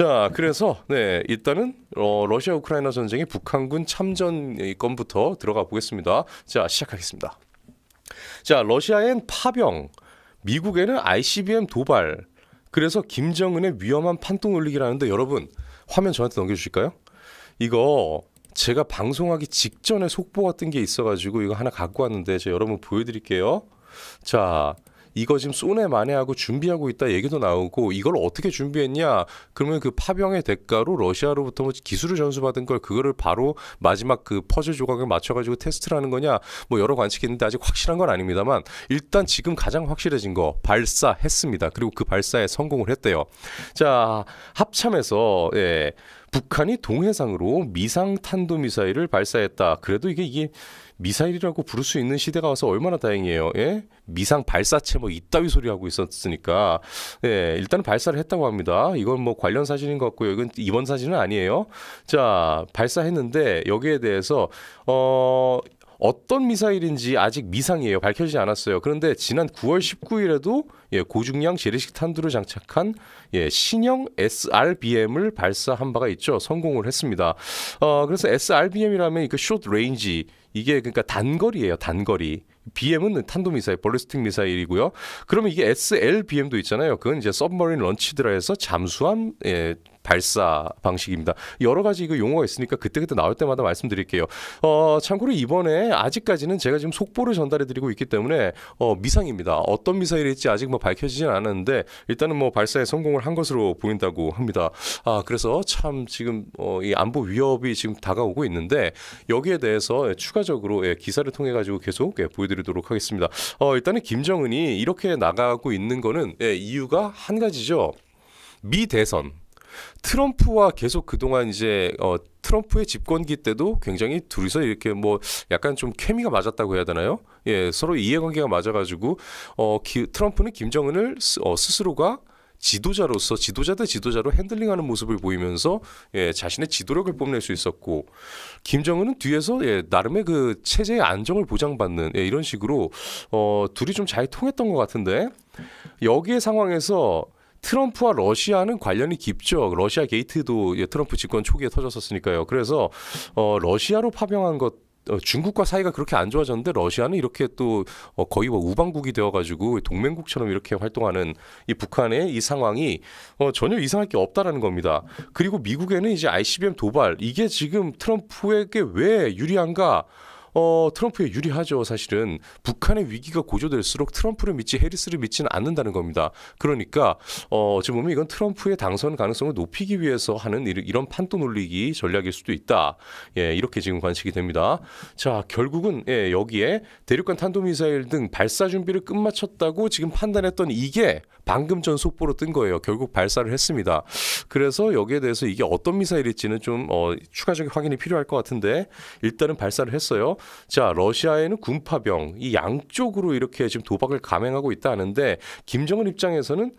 자, 그래서 네 일단은 어, 러시아 우크라이나 전쟁의 북한군 참전 건부터 들어가 보겠습니다. 자, 시작하겠습니다. 자, 러시아엔 파병, 미국에는 ICBM 도발. 그래서 김정은의 위험한 판독 놀리기라는데 여러분 화면 저한테 넘겨주실까요? 이거 제가 방송하기 직전에 속보 같은 게 있어가지고 이거 하나 갖고 왔는데 제가 여러분 보여드릴게요. 자, 이거 지금 쏘네 마네하고 준비하고 있다 얘기도 나오고 이걸 어떻게 준비했냐 그러면 그 파병의 대가로 러시아로부터 뭐 기술을 전수받은 걸 그거를 바로 마지막 그 퍼즐 조각을 맞춰가지고 테스트를 하는 거냐 뭐 여러 관측이 있는데 아직 확실한 건 아닙니다만 일단 지금 가장 확실해진 거 발사했습니다 그리고 그 발사에 성공을 했대요 자 합참에서 예. 북한이 동해상으로 미상 탄도 미사일을 발사했다. 그래도 이게 이게 미사일이라고 부를 수 있는 시대가 와서 얼마나 다행이에요. 예? 미상 발사체 뭐 이따위 소리 하고 있었으니까 예, 일단 발사를 했다고 합니다. 이건 뭐 관련 사진인 것 같고요. 이건 이번 사진은 아니에요. 자, 발사했는데 여기에 대해서 어 어떤 미사일인지 아직 미상이에요. 밝혀지지 않았어요. 그런데 지난 9월 19일에도 예, 고중량 재래식 탄두를 장착한 예, 신형 SRBM을 발사한 바가 있죠. 성공을 했습니다. 어, 그래서 SRBM이라면 그 쇼트 레인지 이게 그러니까 단거리예요. 단거리. BM은 탄도미사일, 벌리스틱 미사일이고요. 그러면 이게 SLBM도 있잖아요. 그건 이제 서머린 런치드라 에서 잠수함 예, 발사 방식입니다. 여러 가지 그 용어가 있으니까 그때그때 나올 때마다 말씀드릴게요. 어, 참고로 이번에 아직까지는 제가 지금 속보를 전달해드리고 있기 때문에 어, 미상입니다. 어떤 미사일일지 아직 뭐 밝혀지진 않았는데 일단은 뭐 발사에 성공을 한 것으로 보인다고 합니다. 아 그래서 참 지금 어, 이 안보 위협이 지금 다가오고 있는데 여기에 대해서 예, 추가적으로 예, 기사를 통해 가지고 계속 예, 보여드리도록 하겠습니다. 어, 일단은 김정은이 이렇게 나가고 있는 거는 예, 이유가 한 가지죠. 미 대선 트럼프와 계속 그동안 이제 어, 트럼프의 집권기 때도 굉장히 둘이서 이렇게 뭐 약간 좀 케미가 맞았다고 해야 되나요? 예, 서로 이해관계가 맞아가지고 어, 기, 트럼프는 김정은을 스, 어, 스스로가 지도자로서 지도자 대 지도자로 핸들링하는 모습을 보이면서 예, 자신의 지도력을 뽐낼 수 있었고 김정은은 뒤에서 예, 나름의 그 체제의 안정을 보장받는 예, 이런 식으로 어, 둘이 좀 잘 통했던 것 같은데 여기에 상황에서 트럼프와 러시아는 관련이 깊죠. 러시아 게이트도 트럼프 집권 초기에 터졌었으니까요. 그래서 어, 러시아로 파병한 것 어, 중국과 사이가 그렇게 안 좋아졌는데 러시아는 이렇게 또 어, 거의 뭐 우방국이 되어가지고 동맹국처럼 이렇게 활동하는 이 북한의 이 상황이 어, 전혀 이상할 게 없다라는 겁니다. 그리고 미국에는 이제 ICBM 도발 이게 지금 트럼프에게 왜 유리한가? 어, 트럼프에 유리하죠. 사실은 북한의 위기가 고조될수록 트럼프를 믿지 해리스를 믿지는 않는다는 겁니다. 그러니까 어, 지금 보면 이건 트럼프의 당선 가능성을 높이기 위해서 하는 이런 판도 놀리기 전략일 수도 있다. 예, 이렇게 지금 관측이 됩니다. 자, 결국은 예, 여기에 대륙간 탄도미사일 등 발사 준비를 끝마쳤다고 지금 판단했던 이게 방금 전 속보로 뜬 거예요. 결국 발사를 했습니다. 그래서 여기에 대해서 이게 어떤 미사일일지는 좀 어, 추가적인 확인이 필요할 것 같은데 일단은 발사를 했어요. 자 러시아에는 군파병 이 양쪽으로 이렇게 지금 도박을 감행하고 있다는데 김정은 입장에서는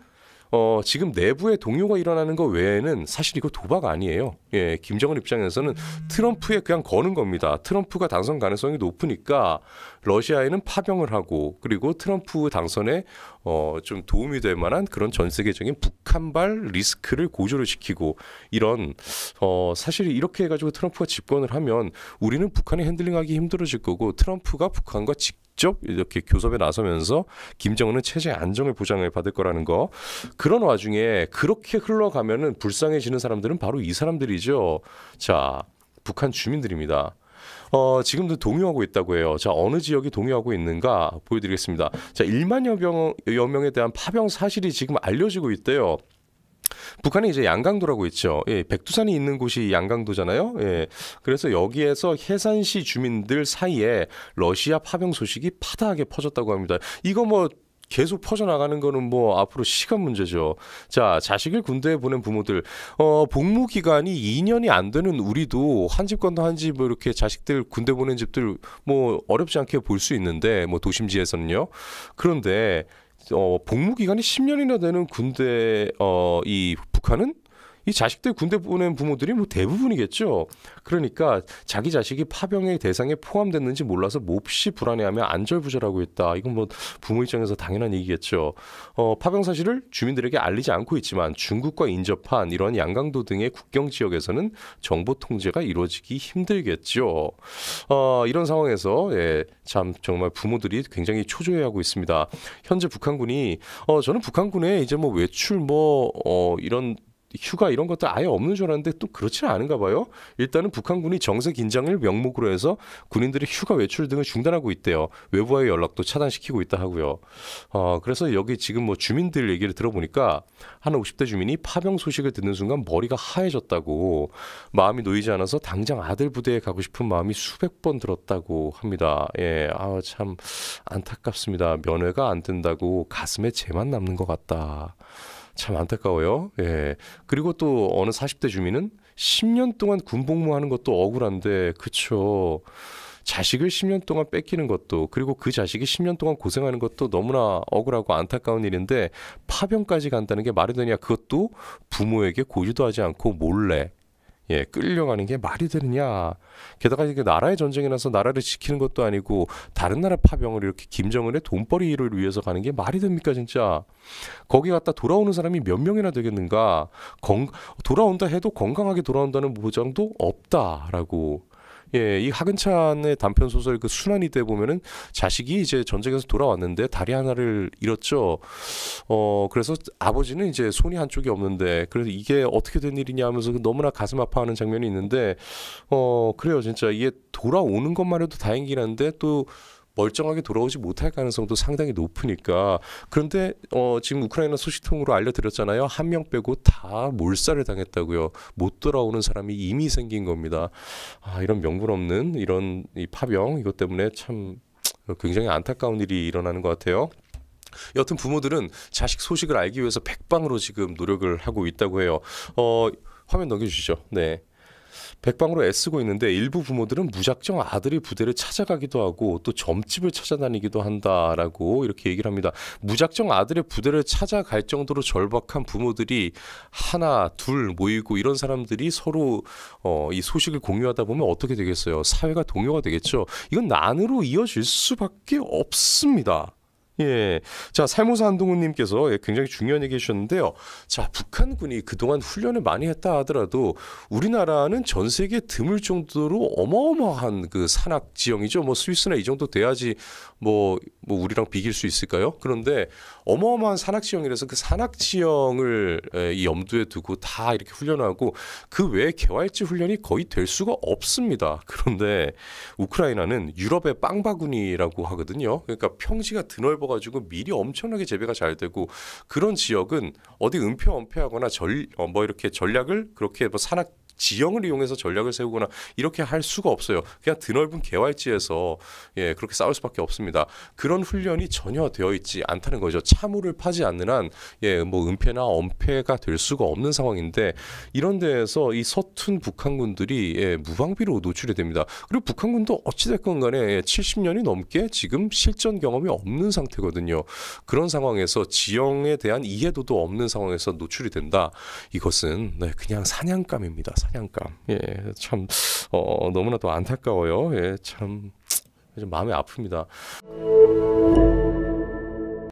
어, 지금 내부의 동요가 일어나는 것 외에는 사실 이거 도박 아니에요. 예, 김정은 입장에서는 트럼프에 그냥 거는 겁니다. 트럼프가 당선 가능성이 높으니까 러시아에는 파병을 하고 그리고 트럼프 당선에 어, 좀 도움이 될 만한 그런 전 세계적인 북한발 리스크를 고조를 시키고 이런 어, 사실 이렇게 해가지고 트럼프가 집권을 하면 우리는 북한이 핸들링하기 힘들어질 거고 트럼프가 북한과 직접 이렇게 교섭에 나서면서 김정은은 체제 안정을 보장을 받을 거라는 거 그런 와중에 그렇게 흘러가면은 불쌍해지는 사람들은 바로 이 사람들이죠. 자, 북한 주민들입니다. 어, 지금도 동요하고 있다고 해요. 자, 어느 지역이 동요하고 있는가 보여드리겠습니다. 자, 1만 여명, 여명에 대한 파병 사실이 지금 알려지고 있대요. 북한이 이제 양강도라고 있죠. 예, 백두산이 있는 곳이 양강도잖아요. 예, 그래서 여기에서 해산시 주민들 사이에 러시아 파병 소식이 파다하게 퍼졌다고 합니다. 이거 뭐 계속 퍼져나가는 거는 뭐 앞으로 시간 문제죠. 자, 자식을 군대에 보낸 부모들, 어, 복무 기간이 2년이 안 되는 우리도 한 집 건너 한집 이렇게 자식들 군대 보낸 집들 뭐 어렵지 않게 볼 수 있는데 뭐 도심지에서는요. 그런데 어, 복무 기간이 10년이나 되는 군대 어, 이 북한은 이 자식들 군대 보낸 부모들이 뭐 대부분이겠죠. 그러니까 자기 자식이 파병의 대상에 포함됐는지 몰라서 몹시 불안해하며 안절부절하고 있다. 이건 뭐 부모 입장에서 당연한 얘기겠죠. 어, 파병 사실을 주민들에게 알리지 않고 있지만 중국과 인접한 이런 양강도 등의 국경 지역에서는 정보 통제가 이루어지기 힘들겠죠. 어, 이런 상황에서 예, 참 정말 부모들이 굉장히 초조해하고 있습니다. 현재 북한군이 어, 저는 북한군의 이제 뭐 외출 뭐 어, 이런 휴가 이런 것들 아예 없는 줄 알았는데 또그렇지 않은가 봐요. 일단은 북한군이 정세 긴장을 명목으로 해서 군인들의 휴가 외출 등을 중단하고 있대요. 외부와의 연락도 차단시키고 있다 하고요. 어, 그래서 여기 지금 뭐 주민들 얘기를 들어보니까 한 50대 주민이 파병 소식을 듣는 순간 머리가 하얘졌다고 마음이 놓이지 않아서 당장 아들 부대에 가고 싶은 마음이 수백 번 들었다고 합니다. 예, 아 참 안타깝습니다. 면회가 안 된다고 가슴에 재만 남는 것 같다. 참 안타까워요. 예. 그리고 또 어느 40대 주민은 10년 동안 군복무하는 것도 억울한데 그쵸. 자식을 10년 동안 뺏기는 것도 그리고 그 자식이 10년 동안 고생하는 것도 너무나 억울하고 안타까운 일인데 파병까지 간다는 게 말이 되냐 그것도 부모에게 고지도 하지 않고 몰래 예, 끌려가는 게 말이 되느냐. 게다가 이게 나라의 전쟁이나서 나라를 지키는 것도 아니고 다른 나라 파병을 이렇게 김정은의 돈벌이를 위해서 가는 게 말이 됩니까 진짜. 거기 갔다 돌아오는 사람이 몇 명이나 되겠는가. 건, 돌아온다 해도 건강하게 돌아온다는 보장도 없다라고 예, 이 하근찬의 단편 소설 그 순환이 때 보면은 자식이 이제 전쟁에서 돌아왔는데 다리 하나를 잃었죠. 어, 그래서 아버지는 이제 손이 한쪽이 없는데 그래서 이게 어떻게 된 일이냐 하면서 그 너무나 가슴 아파하는 장면이 있는데 어, 그래요. 진짜 이게 돌아오는 것만 해도 다행이긴 한데 또 멀쩡하게 돌아오지 못할 가능성도 상당히 높으니까 그런데 어, 지금 우크라이나 소식통으로 알려드렸잖아요 한 명 빼고 다 몰살을 당했다고요 못 돌아오는 사람이 이미 생긴 겁니다 아 이런 명분 없는 이런 이 파병 이것 때문에 참 굉장히 안타까운 일이 일어나는 것 같아요. 여튼 부모들은 자식 소식을 알기 위해서 백방으로 지금 노력을 하고 있다고 해요. 어, 화면 넘겨주시죠. 네. 백방으로 애쓰고 있는데 일부 부모들은 무작정 아들이 부대를 찾아가기도 하고 또 점집을 찾아다니기도 한다라고 이렇게 얘기를 합니다. 무작정 아들의 부대를 찾아갈 정도로 절박한 부모들이 하나 둘 모이고 이런 사람들이 서로 어, 이 소식을 공유하다 보면 어떻게 되겠어요? 사회가 동요가 되겠죠. 이건 난으로 이어질 수밖에 없습니다. 예. 자, 살모사 한동훈님께서 예, 굉장히 중요한 얘기 해주셨는데요. 자, 북한군이 그동안 훈련을 많이 했다 하더라도 우리나라는 전 세계 드물 정도로 어마어마한 그 산악 지형이죠. 뭐 스위스나 이 정도 돼야지 뭐, 뭐 우리랑 비길 수 있을까요? 그런데 어마어마한 산악 지형이라서 그 산악 지형을 예, 염두에 두고 다 이렇게 훈련하고 그 외에 개활지 훈련이 거의 될 수가 없습니다. 그런데 우크라이나는 유럽의 빵바구니라고 하거든요. 그러니까 평지가 드넓 넓어가지고 밀이 엄청나게 재배가 잘 되고 그런 지역은 어디 은폐 은폐하거나 절뭐 어, 이렇게 전략을 그렇게 뭐 산악 지형을 이용해서 전략을 세우거나 이렇게 할 수가 없어요. 그냥 드넓은 개활지에서 예, 그렇게 싸울 수밖에 없습니다. 그런 훈련이 전혀 되어 있지 않다는 거죠. 참호를 파지 않는 한 예, 뭐 은폐나 엄폐가 될 수가 없는 상황인데 이런 데에서 이 서툰 북한군들이 예, 무방비로 노출이 됩니다. 그리고 북한군도 어찌됐건 간에 70년이 예, 넘게 지금 실전 경험이 없는 상태거든요. 그런 상황에서 지형에 대한 이해도도 없는 상황에서 노출이 된다. 이것은 네, 그냥 사냥감입니다. 사냥감. 그러니까. 예, 참 어, 너무나도 안타까워요. 예, 참 좀 마음이 아픕니다.